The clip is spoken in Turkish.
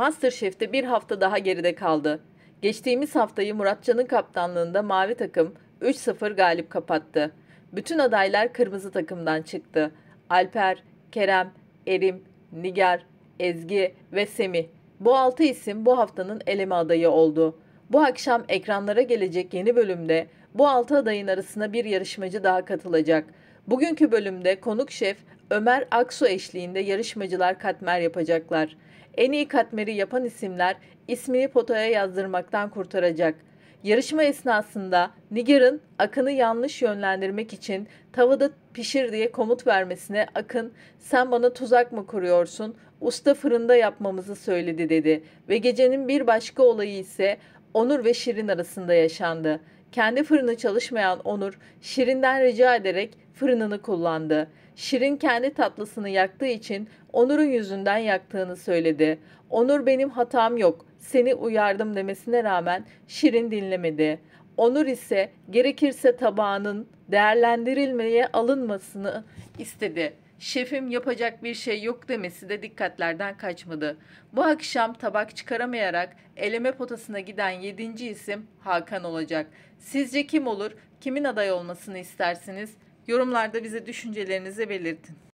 Masterchef'te bir hafta daha geride kaldı. Geçtiğimiz haftayı Muratcan'ın kaptanlığında mavi takım 3-0 galip kapattı. Bütün adaylar kırmızı takımdan çıktı. Alper, Kerem, Erim, Nigar, Ezgi ve Semih. Bu 6 isim bu haftanın eleme adayı oldu. Bu akşam ekranlara gelecek yeni bölümde bu 6 adayın arasına bir yarışmacı daha katılacak. Bugünkü bölümde konuk şef Ömer Aksu eşliğinde yarışmacılar katmer yapacaklar. En iyi katmeri yapan isimler ismini potaya yazdırmaktan kurtaracak. Yarışma esnasında Nigar'ın Akın'ı yanlış yönlendirmek için tavada pişir diye komut vermesine Akın sen bana tuzak mı kuruyorsun usta fırında yapmamızı söyledi dedi ve gecenin bir başka olayı ise Onur ve Şirin arasında yaşandı. Kendi fırını çalışmayan Onur, Şirin'den rica ederek fırınını kullandı. Şirin kendi tatlısını yaktığı için Onur'un yüzünden yaktığını söyledi. Onur benim hatam yok, seni uyardım demesine rağmen Şirin dinlemedi. Onur ise gerekirse tabağının değerlendirilmeye alınmasını istedi. Şefim yapacak bir şey yok demesi de dikkatlerden kaçmadı. Bu akşam tabak çıkaramayarak eleme potasına giden yedinci isim Hakan olacak. Sizce kim olur? Kimin aday olmasını istersiniz? Yorumlarda bize düşüncelerinizi belirtin.